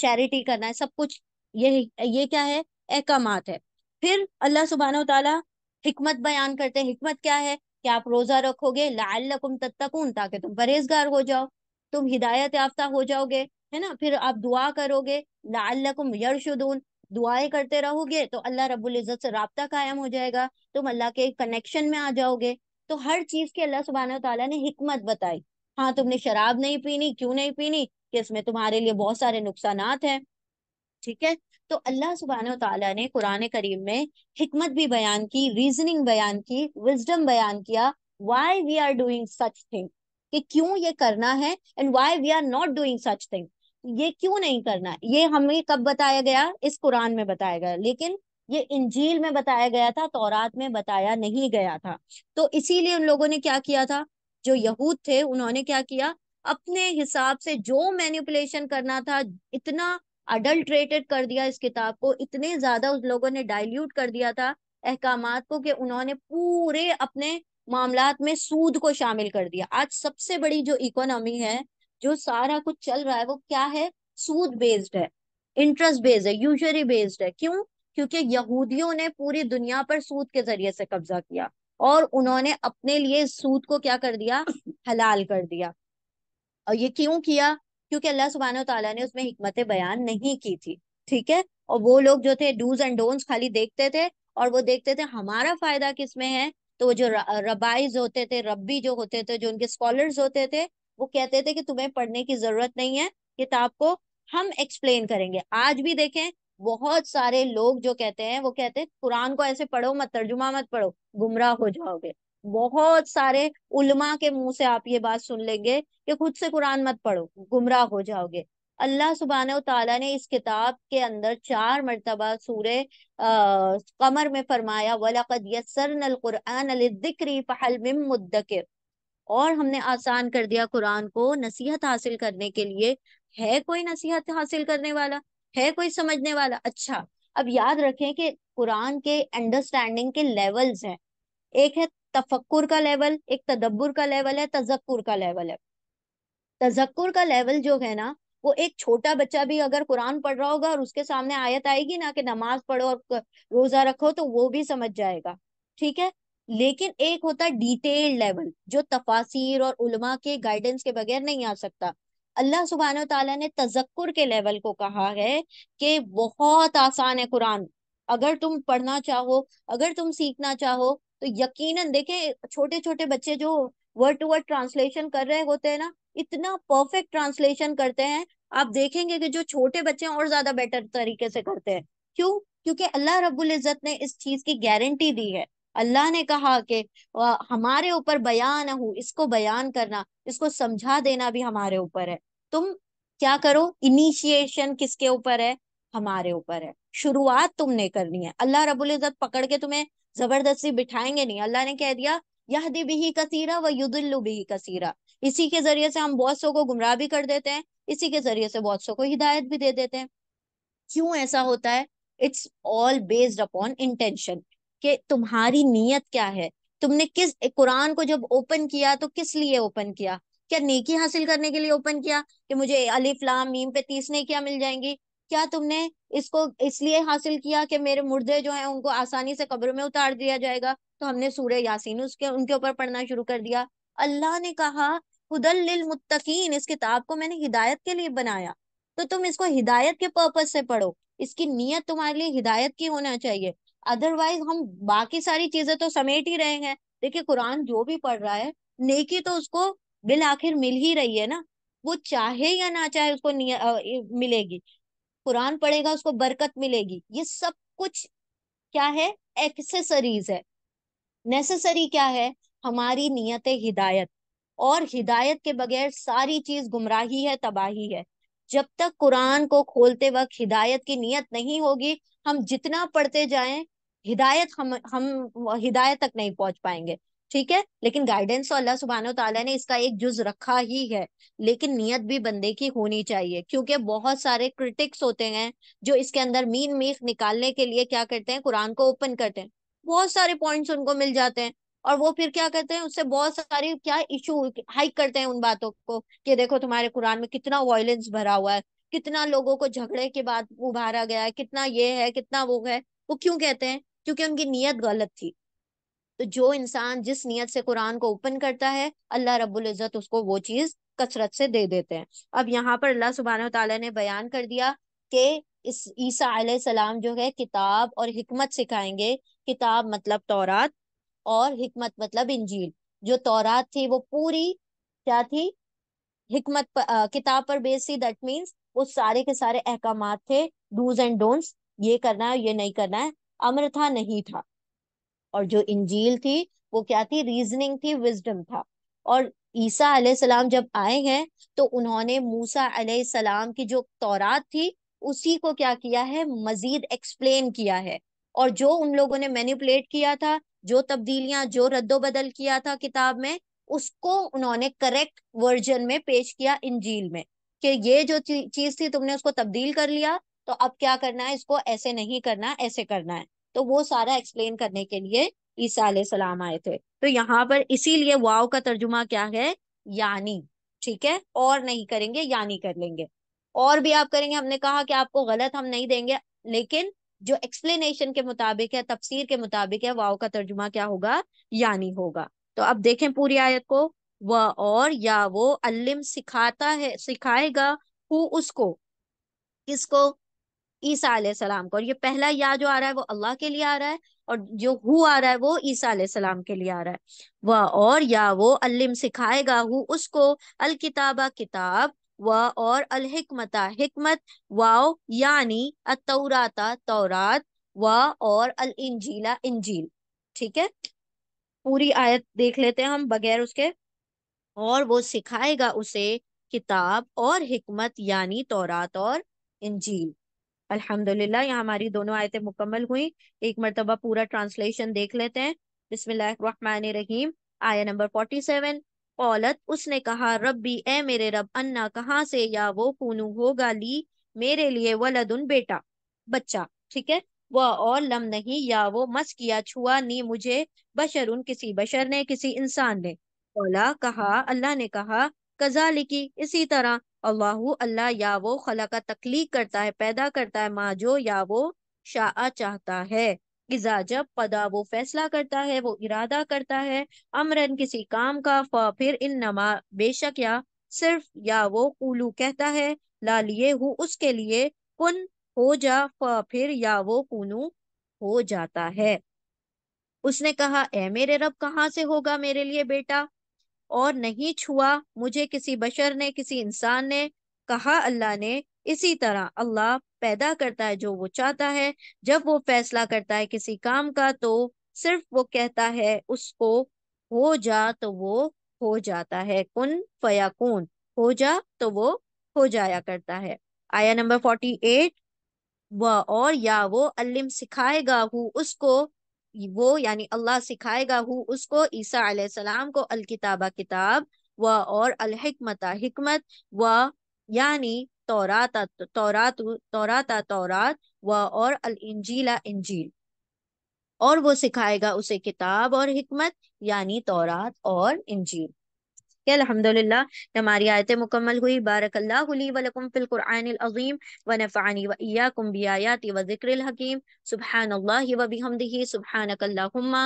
चैरिटी करना है सब कुछ ये ये क्या है अहकाम है फिर अल्लाह सुबहान तला हमत बयान करते हैं हिकमत क्या है कि आप रोजा रखोगे लाकुम तत्तकून ताकि तुम परहेजगार हो जाओ तुम हिदायत याफ्ता हो जाओगे है ना फिर आप दुआ करोगे लाकुम यरशुदून दुआएं करते रहोगे तो अल्लाह रबुल्जत से रबता कायम हो जाएगा तुम अल्लाह के कनेक्शन में आ जाओगे तो हर चीज की अल्लाह सुबहान तला ने हमत बताई हाँ तुमने शराब नहीं पीनी क्यों नहीं पीनी कि इसमें तुम्हारे लिए बहुत सारे नुकसान हैं ठीक है तो अल्लाह सुबहान तला ने कुरान करीम में हमत भी बयान की रीजनिंग बयान की विजडम बयान किया why we are doing such thing कि क्यों ये करना है and why we are not doing such thing ये क्यों नहीं करना ये हमें कब बताया गया इस कुरान में बताया गया लेकिन ये इंजील में बताया गया था तौरात में बताया नहीं गया था तो इसीलिए उन लोगों ने क्या किया था जो यहूद थे उन्होंने क्या किया अपने हिसाब से जो मैनिपुलेशन करना था इतना अडल्ट्रेटेड कर दिया इस किताब को इतने ज्यादा उस लोगों ने डाइल्यूट कर दिया था अहकाम को कि उन्होंने पूरे अपने मामला में सूद को शामिल कर दिया आज सबसे बड़ी जो इकोनॉमी है जो सारा कुछ चल रहा है वो क्या है सूद बेस्ड है इंटरेस्ट बेस्ड है यूजरी बेस्ड है क्यों क्योंकि यहूदियों ने पूरी दुनिया पर सूद के जरिए से कब्जा किया और उन्होंने अपने लिए सूद को क्या कर दिया हलाल कर दिया और ये क्यों किया क्योंकि अल्लाह सुबहान तला ने उसमें हमत बयान नहीं की थी ठीक है और वो लोग जो थे डूज एंड डोंट्स खाली देखते थे और वो देखते थे हमारा फायदा किस में है तो वो जो रबाइज होते थे रब्बी जो होते थे जो उनके स्कॉलर्स होते थे वो कहते थे कि तुम्हें पढ़ने की जरूरत नहीं है किताब को हम एक्सप्लेन करेंगे आज भी देखें बहुत सारे लोग जो कहते हैं वो कहते हैं कुरान को ऐसे पढ़ो मत तर्जुमा मत पढ़ो गुमराह हो जाओगे बहुत सारे उलमा के मुंह से आप ये बात सुन लेंगे कि खुद से कुरान मत पढ़ो गुमराह हो जाओगे अल्लाह सुबहान तला ने इस किताब के अंदर चार मरतबा सूर अः कमर में फरमाया वलकद यसरन कुरान फहल और हमने आसान कर दिया कुरान को नसीहत हासिल करने के लिए है कोई नसीहत हासिल करने वाला है कोई समझने वाला अच्छा अब याद रखें कि कुरान के अंडरस्टैंडिंग के लेवल्स हैं एक है तफक्कुर का लेवल एक तदब्बर का लेवल है तजक्कुर का लेवल है तजक्कुर का लेवल जो है ना वो एक छोटा बच्चा भी अगर कुरान पढ़ रहा होगा और उसके सामने आयत आएगी ना कि नमाज पढ़ो और रोजा रखो तो वो भी समझ जाएगा ठीक है लेकिन एक होता है डिटेल लेवल जो तफासिर और उलमा के गाइडेंस के बगैर नहीं आ सकता अल्लाह सुबहान तला ने तजक्र के लेवल को कहा है कि बहुत आसान है कुरान अगर तुम पढ़ना चाहो अगर तुम सीखना चाहो तो यकीनन देखे छोटे छोटे बच्चे जो वर्ड टू वर्ड ट्रांसलेशन कर रहे होते हैं ना इतना परफेक्ट ट्रांसलेशन करते हैं आप देखेंगे कि जो छोटे बच्चे और ज्यादा बेटर तरीके से करते हैं क्यों क्योंकि अल्लाह रब्बुल इज़्ज़त ने इस चीज की गारंटी दी है अल्लाह ने कहा कि हमारे ऊपर बयान हूँ इसको बयान करना इसको समझा देना भी हमारे ऊपर है तुम क्या करो इनिशिएशन किसके ऊपर है हमारे ऊपर है शुरुआत तुमने करनी है अल्लाह रबुल इज़्ज़त पकड़ के तुम्हें जबरदस्ती बिठाएंगे नहीं अल्लाह ने कह दिया यहदी बिही कसीरा व युदुल्लु बिही कसीरा इसी के जरिए से हम बहुत सौ को गुमराह भी कर देते हैं इसी के जरिए से बहुत सौ को हिदायत भी दे देते हैं क्यों ऐसा होता है it's all based upon intention कि तुम्हारी नीयत क्या है तुमने किस कुरान को जब ओपन किया तो किस लिए ओपन किया क्या नेकी हासिल करने के लिए ओपन किया कि मुझे अलिफ लाम मीम पे तीस नेकियां मिल जाएंगी क्या तुमने इसको इसलिए हासिल किया कि मेरे मुर्दे जो हैं उनको आसानी से कब्रों में उतार दिया जाएगा तो हमने सूर्य यासीन उसके उनके ऊपर पढ़ना शुरू कर दिया अल्लाह ने कहा हुदल मुत्तकीन इस किताब को मैंने हिदायत के लिए बनाया तो तुम इसको हिदायत के पर्पज से पढ़ो इसकी नीयत तुम्हारे लिए हिदायत की होना चाहिए अदरवाइज हम बाकी सारी चीजें तो समेट ही रहे हैं देखिए कुरान जो भी पढ़ रहा है नेकी तो उसको बिल आखिर मिल ही रही है ना वो चाहे या ना चाहे उसको आ, मिलेगी कुरान पढ़ेगा उसको बरकत मिलेगी ये सब कुछ क्या है एक्सेसरीज है नेसेसरी क्या है हमारी नीयत हिदायत और हिदायत के बगैर सारी चीज गुमराही है तबाही है जब तक कुरान को खोलते वक्त हिदायत की नीयत नहीं होगी हम जितना पढ़ते जाएं हिदायत हम हम हिदायत तक नहीं पहुंच पाएंगे ठीक है लेकिन गाइडेंस तो अल्लाह सुबहान तला ने इसका एक जुज रखा ही है लेकिन नियत भी बंदे की होनी चाहिए क्योंकि बहुत सारे क्रिटिक्स होते हैं जो इसके अंदर मीन मीख निकालने के लिए क्या करते हैं कुरान को ओपन करते हैं बहुत सारे पॉइंट्स उनको मिल जाते हैं और वो फिर क्या करते हैं उससे बहुत सारे क्या इशू हाइक करते हैं उन बातों को कि देखो तुम्हारे कुरान में कितना वॉयलेंस भरा हुआ है कितना लोगों को झगड़े के बाद उभारा गया है कितना ये है कितना वो है वो क्यों कहते हैं क्योंकि उनकी नीयत गलत थी तो जो इंसान जिस नीयत से कुरान को ओपन करता है अल्लाह रब्बुल इज़्ज़त उसको वो चीज़ कसरत से दे देते हैं अब यहाँ पर अल्लाह सुबहान तला ने बयान कर दिया कि इस ईसा सलाम जो है किताब और हिकमत सिखाएंगे किताब मतलब तौरात और हिकमत मतलब इंजील जो तौरात थी वो पूरी क्या थी हिकमत पर, आ, किताब पर बेस थी दैट मीन्स वो सारे के सारे अहकाम थे डूज एंड डोंट्स ये करना है ये नहीं करना है अमर था नहीं था और जो इंजील थी वो क्या थी रीजनिंग थी विजडम था और ईसा सलाम जब आए हैं तो उन्होंने मूसा सलाम की जो तौरात थी उसी को क्या किया है मजीद एक्सप्लेन किया है और जो उन लोगों ने मैनिपुलेट किया था जो तब्दीलियां जो रद्दो बदल किया था किताब में उसको उन्होंने करेक्ट वर्जन में पेश किया इंजील में कि ये जो चीज थी तुमने उसको तब्दील कर लिया तो अब क्या करना है इसको ऐसे नहीं करना ऐसे करना है तो वो सारा एक्सप्लेन करने के लिए ईसा सलाम आए थे तो यहाँ पर इसीलिए वाव का तर्जुमा क्या है यानी ठीक है और नहीं करेंगे यानी कर लेंगे और भी आप करेंगे हमने कहा कि आपको गलत हम नहीं देंगे लेकिन जो एक्सप्लेनेशन के मुताबिक है तफसीर के मुताबिक है वाव का तर्जुमा क्या होगा यानी होगा तो अब देखें पूरी आयत को वह और या वो अलिम सिखाता है सिखाएगा हु उसको किसको ईसा सलाम को और ये पहला या जो आ रहा है वो अल्लाह के लिए आ रहा है और जो हु आ रहा है वो ईसा सलाम के लिए आ रहा है वह और या वो अलिम सिखाएगा हु उसको अल किताबा किताब व और अल हिकमता हिकमत वाओ यानी अतौराता तौरात व और अल इंजीला इंजील ठीक है पूरी आयत देख लेते हैं हम बगैर उसके और वो सिखाएगा उसे किताब और हिकमत यानी तौरात और इंजील अल्हम्दुलिल्लाह यहाँ हमारी दोनों आयतें मुकम्मल हुई एक मरतबा पूरा ट्रांसलेशन देख लेते हैं रहीम आया नंबर फोर्टी सेवन औलत उसने कहा रब्बी ए मेरे रब अन्ना कहाँ से या वो कूनू होगा ली मेरे लिए वलदुन बेटा बच्चा ठीक है वह और लम नहीं या वो मस किया छुआ नी मुझे बशर उन किसी बशर ने किसी इंसान ने औला कहा अल्लाह ने कहा कजा लिखी इसी तरह अल्लाह अल्लाह या वो खला का तकलीक करता है पैदा करता है माँ जो या वो शाह चाहता है इजा जब पदा वो फैसला करता है वो इरादा करता है अमरन किसी काम का फा फिर इन नमा बेशक या सिर्फ या वो कुलू कहता है ला लिए हूँ उसके लिए कुन हो जा फा फिर या वो कुनू हो जाता है उसने कहा ए मेरे रब कहाँ से होगा मेरे लिए बेटा और नहीं छुआ मुझे किसी बशर ने किसी इंसान ने कहा अल्लाह ने इसी तरह अल्लाह पैदा करता है जो वो चाहता है जब वो फैसला करता है किसी काम का तो सिर्फ वो कहता है उसको हो जा तो वो हो जाता है कुन कुन हो जा तो वो हो जाया करता है आया नंबर फोर्टी एट वह और या वो अल्लिम सिखाएगा हु उसको वो यानी अल्लाह सिखाएगा हु उसको ईसा सलाम को अल किताबा किताब व और अल हिकमता हिकमत व यानी तौराता तौरात तौरात व और अल इंजीला इंजील और वो सिखाएगा उसे किताब और हिकमत यानी तौरात और इंजील کہ الحمدللہ ہماری نعم، آیتیں مکمل ہوئی بارک اللہ لی و لکم فی القرآن العظیم و نفعنی و ایاکم بی آیات و ذکر الحکیم سبحان اللہ و بحمده سبحانک اللہم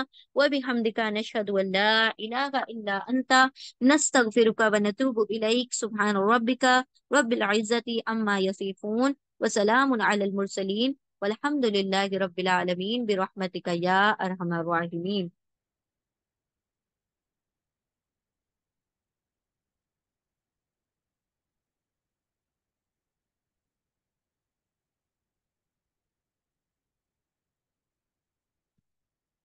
و بحمدکا نشہد و لا الہ الا انتا نستغفرکا و نتوب الیک سبحان ربکا رب العزتی اما یصیفون و سلام علی المرسلین والحمد لله رب العالمين برحمتك يا أرحم الراحمين